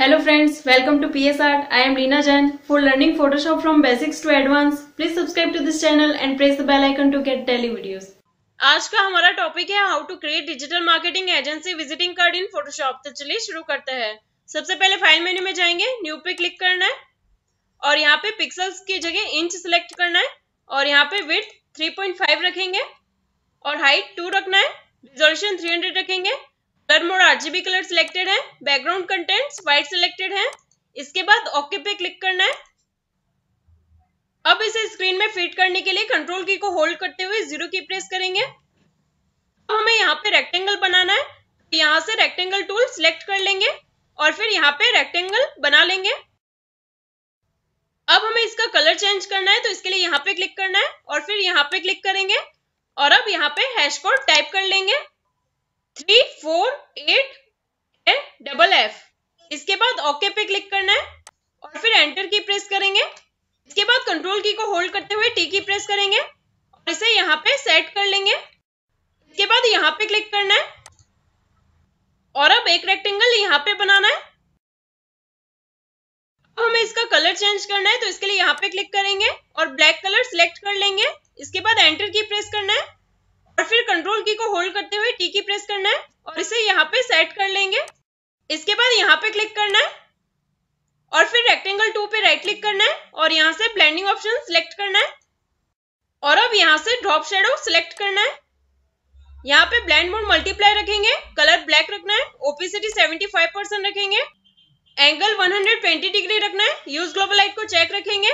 hello friends welcome to P S R I M Reena Jain for learning Photoshop from basics to advance please subscribe to this channel and press the bell icon to get daily videos आज का हमारा topic है how to create digital marketing agency visiting card in Photoshop तो चलिए शुरू करते हैं सबसे पहले फाइल मेन्यू में जाएंगे न्यू पे क्लिक करना है और यहाँ पे पिक्सल्स की जगह इंच सेलेक्ट करना है और यहाँ पे विथ थ्री पॉइंट फाइव रखेंगे और हाइट टू रखना है रिजोल्यूशन थ्री रखेंगे colour mode RGB colour selected है बैकग्राउंड कंटेंट्स व्हाइट सिलेक्टेड है इसके बाद ओके पे क्लिक करना है अब इसे स्क्रीन में फिट करने के लिए कंट्रोल की को होल्ड करते हुए जीरो की प्रेस करेंगे अब हमें यहाँ पे रेक्टेंगल बनाना है तो यहाँ से रेक्टेंगल टूल सिलेक्ट कर लेंगे और फिर यहाँ पे रेक्टेंगल बना लेंगे अब हमें इसका कलर चेंज करना है तो इसके लिए यहाँ पे क्लिक करना है और फिर यहाँ पे क्लिक करेंगे और अब यहाँ पे हैश कोड टाइप कर लेंगे three four eight and double F इसके बाद ओके पे क्लिक करना है और फिर एंटर की प्रेस करेंगे इसके बाद कंट्रोल की को होल्ड करते हुए टी की प्रेस करेंगे और इसे यहाँ पे सेट कर लेंगे इसके बाद यहाँ पे क्लिक करना है और अब एक रेक्टेंगल यहाँ पे बनाना है अब हमें इसका कलर चेंज करना है तो इसके लिए यहाँ पे क्लिक करेंगे और ब्लैक कलर सिलेक्ट कर लेंगे इसके बाद एंटर की प्रेस करना है और फिर कंट्रोल की को होल्ड करते हुए टी की प्रेस करना है और इसे यहाँ पे सेट कर लेंगे इसके बाद यहाँ पे क्लिक करना है और फिर रेक्टेंगल टू पे राइट क्लिक करना है और यहाँ से ब्लेंडिंग ऑप्शन सिलेक्ट करना है और अब यहाँ से ड्रॉप शेडो सिलेक्ट करना है यहाँ पे ब्लैंड मोड मल्टीप्लाई रखेंगे कलर ब्लैक रखना है ओपिसिटी 75 परसेंट रखेंगे एंगल 120 डिग्री रखना है यूज ग्लोबल लाइट को चेक रखेंगे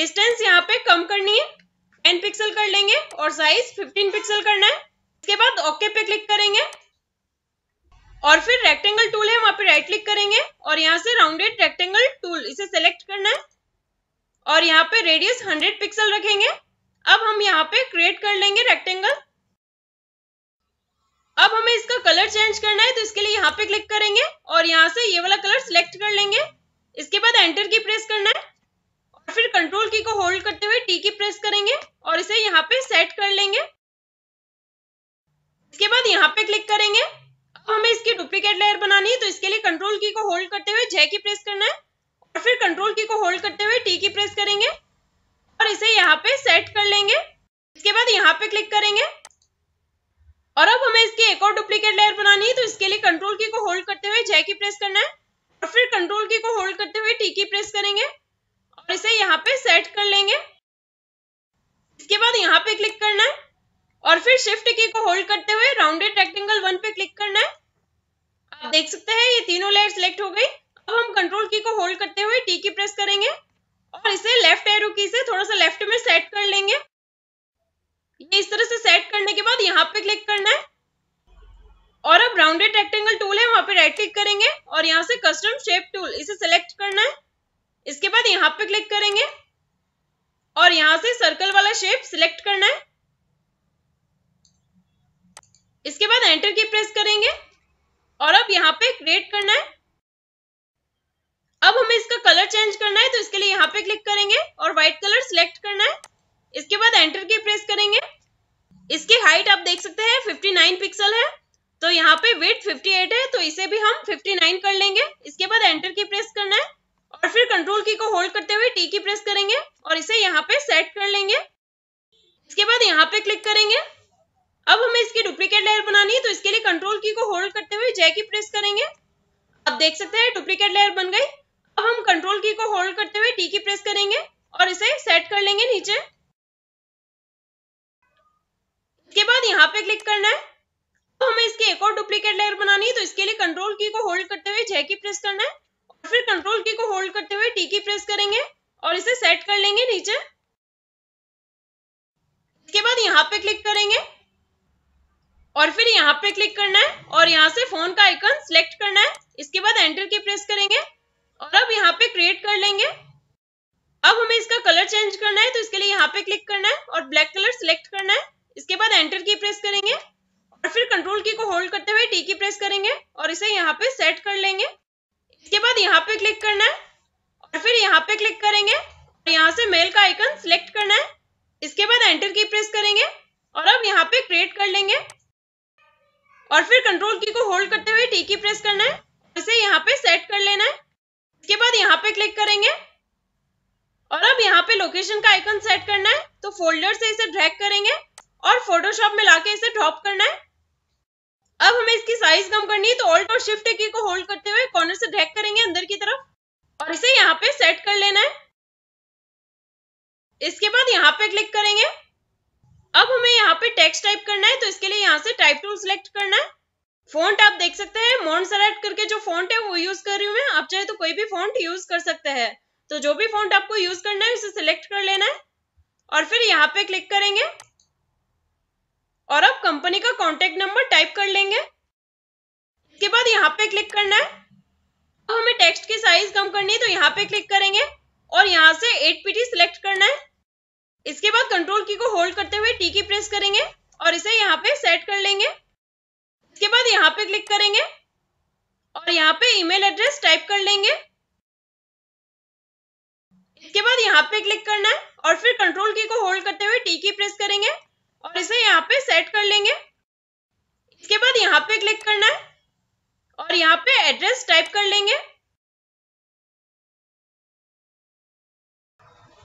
डिस्टेंस यहाँ पे कम करनी है 10 पिक्सल कर लेंगे और साइज 15 पिक्सल करना है इसके बाद ओके पे क्लिक करेंगे और फिर रेक्टेंगल टूल है वहां पे राइट क्लिक करेंगे और यहाँ से राउंडेड रेक्टेंगल टूल इसे सेलेक्ट करना है और यहाँ पे रेडियस 100 पिक्सल रखेंगे अब हम यहाँ पे क्रिएट कर लेंगे रेक्टेंगल अब हमें इसका कलर चेंज करना है तो इसके लिए यहाँ पे क्लिक करेंगे और यहाँ से ये वाला कलर सिलेक्ट कर लेंगे इसके बाद एंटर की प्रेस करना है कंट्रोल की को होल्ड करते हुए टी की प्रेस करेंगे और इसे यहाँ पे सेट कर लेंगे इसके बाद यहाँ पे क्लिक करेंगे अब हमें इसकी डुप्लीकेट लेयर बनानी है तो इसके लिए कंट्रोल की को होल्ड करते हुए जे की प्रेस करना है और फिर कंट्रोल की को होल्ड करते हुए टी की प्रेस करेंगे और इसे यहाँ पे सेट कर लेंगे इसके बाद यहाँ पे क्लिक करेंगे और अब हमें इसकी एक और डुप्लीकेट लेयर बनानी है तो इसके लिए कंट्रोल की को होल्ड करते हुए जे की प्रेस करना है और फिर कंट्रोल की को होल्ड करते हुए टी की प्रेस करेंगे और इसे यहाँ पे सेट कर लेंगे इसके बाद यहाँ पे क्लिक करना है और फिर शिफ्ट की को होल्ड करते हुए राउंडेड रेक्टेंगल वन पे क्लिक करना है आप देख सकते हैं ये तीनों लेयर सिलेक्ट हो गई अब हम कंट्रोल की को होल्ड करते हुए टी की प्रेस करेंगे और इसे लेफ्ट एरो की से थोड़ा सा लेफ्ट में सेट कर लेंगे ये इस तरह से सेट करने के बाद यहाँ पे क्लिक करना है और अब राउंडेड रेक्टेंगल टूल है वहां पे राइट क्लिक करेंगे और यहाँ से कस्टम शेप टूल इसे सिलेक्ट करना है यहां पे क्लिक करेंगे और यहां से सर्कल वाला शेप सिलेक्ट करना है इसके बाद एंटर की प्रेस करेंगे और अब यहां पे क्रिएट करना है अब हमें इसका कलर चेंज करना है तो इसके लिए यहां पे क्लिक करेंगे और व्हाइट कलर सिलेक्ट करना है इसके बाद एंटर की प्रेस करेंगे इसकी हाइट आप देख सकते हैं फिफ्टी पिक्सल है तो यहाँ पे वेट 58 है तो इसे भी हम 59 कर लेंगे इसके बाद एंटर की प्रेस करना है और फिर कंट्रोल की को होल्ड करते हुए टी की प्रेस करेंगे और इसे यहाँ पे सेट कर लेंगे इसके बाद यहाँ पे क्लिक करेंगे अब हमें इसकी डुप्लीकेट लेयर बनानी है तो इसके लिए कंट्रोल की को होल्ड करते हुए जय की प्रेस करेंगे आप देख सकते हैं डुप्लीकेट लेयर बन गई अब हम कंट्रोल की को होल्ड करते हुए टी की प्रेस करेंगे और इसे सेट कर लेंगे नीचे इसके बाद यहाँ पे क्लिक करना है तो हमें इसकी एक और डुप्लीकेट लेयर बनानी है तो इसके लिए कंट्रोल की को होल्ड करते हुए जय की प्रेस करना है फिर कंट्रोल की को होल्ड करते हुए टी की प्रेस करेंगे और इसे सेट कर लेंगे नीचे इसके बाद यहाँ पे क्लिक करेंगे और फिर यहाँ पे क्लिक करना है और यहाँ से फोन का आइकन सिलेक्ट करना है इसके बाद एंटर की प्रेस करेंगे और अब यहाँ पे क्रिएट कर लेंगे अब हमें इसका कलर चेंज करना है तो इसके लिए यहाँ पे क्लिक करना है और ब्लैक कलर सिलेक्ट करना है इसके बाद एंटर की प्रेस करेंगे और फिर कंट्रोल की को होल्ड करते हुए टी की प्रेस करेंगे और इसे यहाँ पे सेट कर लेंगे बाद यहाँ पे क्लिक करना है और फिर यहाँ पे क्लिक करेंगे और यहाँ से मेल का आइकन सिलेक्ट करना है इसके बाद एंटर की प्रेस करेंगे और अब यहाँ पे क्रिएट कर लेंगे और फिर कंट्रोल की को होल्ड करते हुए टी की प्रेस करना है इसे यहाँ पे सेट कर लेना है इसके बाद यहाँ पे क्लिक करेंगे और अब यहाँ पे लोकेशन का आइकन सेट करना है तो फोल्डर से इसे ड्रैग करेंगे और फोटोशॉप में लाके इसे ड्रॉप करना है अब हमें इसकी साइज कम करनी है तो ऑल्ट और शिफ्ट की को होल्ड करते हुए पे क्लिक करेंगे अब हमें यहाँ पे टेक्स्ट टाइप करना है तो इसके लिए यहाँ से टाइप टूल सिलेक्ट करना है फॉन्ट आप देख सकते हैं मोन सेलेक्ट करके जो फॉन्ट है वो यूज कर रही हूँ मैं आप चाहे तो कोई भी फॉन्ट यूज कर सकते हैं तो जो भी फॉन्ट आपको यूज करना है उसे सिलेक्ट कर लेना है और फिर यहाँ पे क्लिक करेंगे और अब कंपनी का कॉन्टेक्ट नंबर टाइप कर लेंगे इसके बाद यहाँ पे क्लिक करना है अब हमें टेक्स्ट की साइज कम करनी है तो यहाँ पे क्लिक करेंगे और यहाँ से एट पीटी सिलेक्ट करना है इसके बाद कंट्रोल की को होल्ड करते हुए टी की प्रेस करेंगे और इसे यहाँ पे सेट कर लेंगे इसके बाद यहाँ पे क्लिक करेंगे और यहाँ पे ईमेल एड्रेस टाइप कर लेंगे इसके बाद यहाँ पे क्लिक करना है और फिर कंट्रोल की को होल्ड करते हुए टी की प्रेस करेंगे और इसे यहाँ पे सेट कर लेंगे इसके बाद यहाँ पे क्लिक करना है और यहाँ पे एड्रेस टाइप कर लेंगे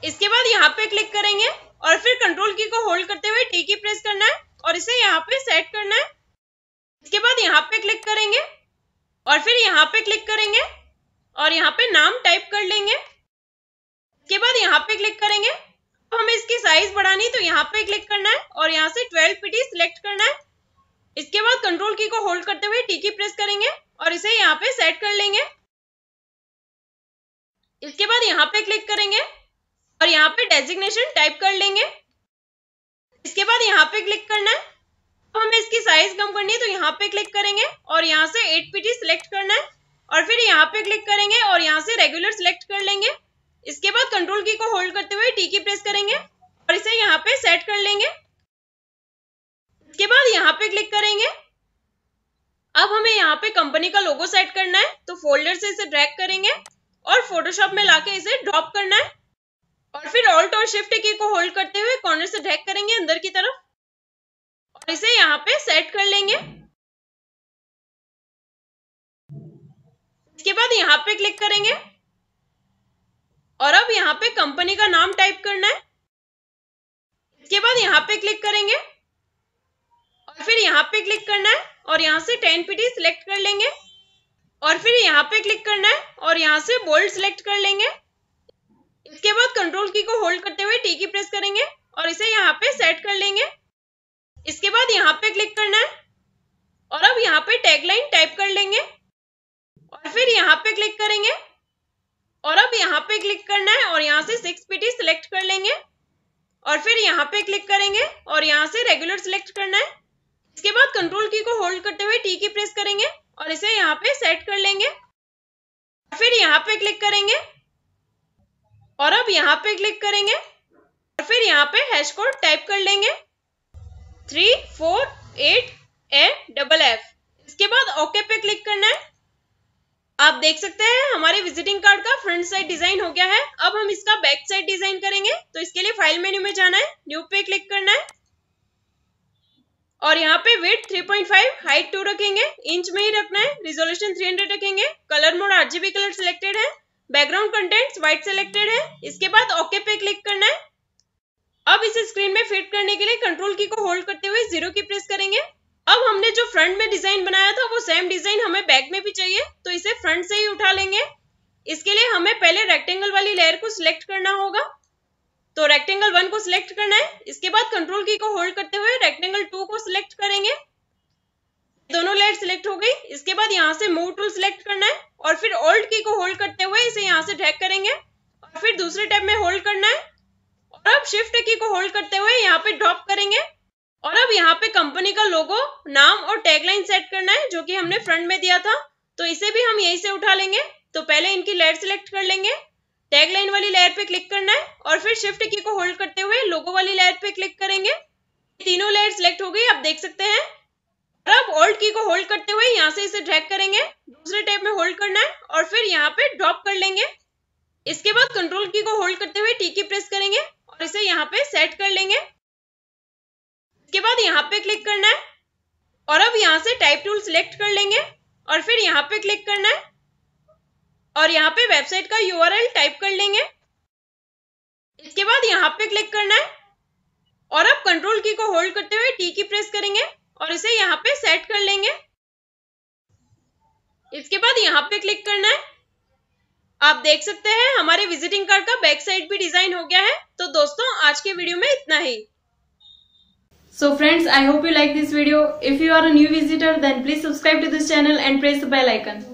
इसके बाद यहाँ पे क्लिक करेंगे और फिर कंट्रोल की को होल्ड करते हुए टी की प्रेस करना है और इसे यहाँ पे सेट करना है इसके बाद यहाँ पे क्लिक करेंगे और फिर यहाँ पे क्लिक करेंगे और यहाँ पे नाम टाइप कर लेंगे इसके बाद यहाँ पे क्लिक करेंगे अब हमें इसकी साइज बढ़ानी तो यहाँ पे क्लिक करना है और यहाँ से ट्वेल्व पीटी सिलेक्ट करना है इसके बाद कंट्रोल की को होल्ड करते हुए टी की प्रेस करेंगे और इसे यहाँ पे सेट कर लेंगे इसके बाद यहाँ पे क्लिक करेंगे और यहाँ पे डेजिग्नेशन टाइप कर लेंगे इसके बाद यहाँ पे क्लिक करना है तो हमें इसकी साइज कम करनी है तो यहाँ पे क्लिक करेंगे और यहाँ से एट 8PT सिलेक्ट करना है और फिर यहाँ पे क्लिक करेंगे और यहाँ से रेगुलर सिलेक्ट कर लेंगे इसके बाद कंट्रोल की को होल्ड करते हुए टी की प्रेस करेंगे और इसे यहाँ पे सेट कर लेंगे इसके बाद यहाँ पे क्लिक करेंगे अब हमें यहाँ पे कंपनी का लोगो सेट करना है तो फोल्डर से इसे ड्रैग करेंगे और फोटोशॉप में लाके इसे ड्रॉप करना है और फिर ऑल्ट और शिफ्ट के को होल्ड करते हुए कॉर्नर से ड्रैग करेंगे अंदर की तरफ और इसे यहाँ पे सेट कर लेंगे इसके बाद यहाँ पे क्लिक करेंगे और अब यहाँ पे कंपनी का नाम टाइप करना है इसके बाद यहाँ पे क्लिक करेंगे और फिर यहाँ पे क्लिक करना है और यहाँ से टेन पीटी सिलेक्ट कर लेंगे और फिर यहाँ पे क्लिक करना है और यहाँ से बोल्ड सिलेक्ट कर लेंगे इसके बाद कंट्रोल की को होल्ड करते हुए टी की प्रेस करेंगे और इसे यहाँ पे सेट कर लेंगे इसके बाद यहाँ पे क्लिक करना है और अब यहाँ पे टैगलाइन टाइप कर लेंगे और फिर यहाँ पे क्लिक करेंगे और अब यहाँ पे क्लिक करना है और यहाँ से सिक्स पीटी सिलेक्ट कर लेंगे और फिर यहाँ पे क्लिक करेंगे और यहाँ से रेगुलर सिलेक्ट करना है इसके बाद कंट्रोल की को होल्ड करते हुए टी की प्रेस करेंगे और इसे यहाँ पे सेट कर लेंगे फिर यहाँ पे क्लिक करेंगे और अब यहाँ पे क्लिक करेंगे और फिर यहाँ पे हैश कोड टाइप कर लेंगे three four eight A double F इसके बाद ओके पे क्लिक करना है आप देख सकते हैं हमारे विजिटिंग कार्ड का फ्रंट साइड डिजाइन हो गया है अब हम इसका बैक साइड डिजाइन करेंगे तो इसके लिए फाइल मेन्यू में जाना है न्यू पे क्लिक करना है और यहाँ पे वेट 3.5 हाइट 2 रखेंगे इंच में ही रखना है रिजोल्यूशन 300 रखेंगे colour mode RGB colour selected है बैकग्राउंड कंटेंट व्हाइट सिलेक्टेड है इसके बाद ओके पे क्लिक करना है अब इसे स्क्रीन में फिट करने के लिए कंट्रोल की को होल्ड करते हुए जीरो की प्रेस करेंगे अब हमने जो फ्रंट में डिजाइन बनाया था वो सेम डिजाइन हमें बैक में भी चाहिए तो इसे फ्रंट से ही उठा लेंगे इसके लिए हमें पहले रेक्टेंगल वाली लेयर को सिलेक्ट करना होगा तो रेक्टेंगल वन को सिलेक्ट करना है इसके बाद कंट्रोल की को होल्ड करते हुए रेक्टेंगल टू को सिलेक्ट करेंगे बाद यहाँ से मूव टूल सिलेक्ट करना है और फिर ओल्ड की को होल्ड करते हुए इसे यहाँ से ड्रैग करेंगे और फिर दूसरे टैब में होल्ड करना है और अब शिफ्ट की को होल्ड करते हुए यहाँ पे ड्रॉप करेंगे और अब यहाँ पे कंपनी का लोगो नाम और टैगलाइन सेट करना है जो कि हमने फ्रंट में दिया था तो इसे भी हम यहीं से उठा लेंगे तो पहले इनकी लेयर सिलेक्ट कर लेंगे टैगलाइन वाली लेयर पे क्लिक करना है और फिर शिफ्ट की को होल्ड करते हुए लोगो वाली लेयर पे क्लिक करेंगे तीनों लेयर सिलेक्ट हो गई आप देख सकते हैं अब ऑल्ट की को होल्ड करते हुए यहाँ से इसे ड्रैग करेंगे दूसरे टैब में होल्ड करना है और फिर यहाँ पे ड्रॉप कर लेंगे इसके बाद कंट्रोल की को होल्ड करते हुए टी की प्रेस करेंगे और इसे यहाँ पे सेट कर लेंगे इसके बाद यहाँ पे क्लिक करना है और अब यहाँ से टाइप टूल सिलेक्ट कर लेंगे और फिर यहाँ पे क्लिक करना है और यहाँ पे वेबसाइट का यू टाइप कर लेंगे इसके बाद यहाँ पे क्लिक करना है और अब कंट्रोल की को होल्ड करते हुए टी की प्रेस करेंगे और इसे यहाँ पे सेट कर लेंगे इसके बाद यहाँ पे क्लिक करना है आप देख सकते हैं हमारे विजिटिंग कार्ड का बैक साइड भी डिजाइन हो गया है तो दोस्तों आज के वीडियो में इतना ही so friends I hope you like this video if you are a new visitor then please subscribe to this channel and press the bell icon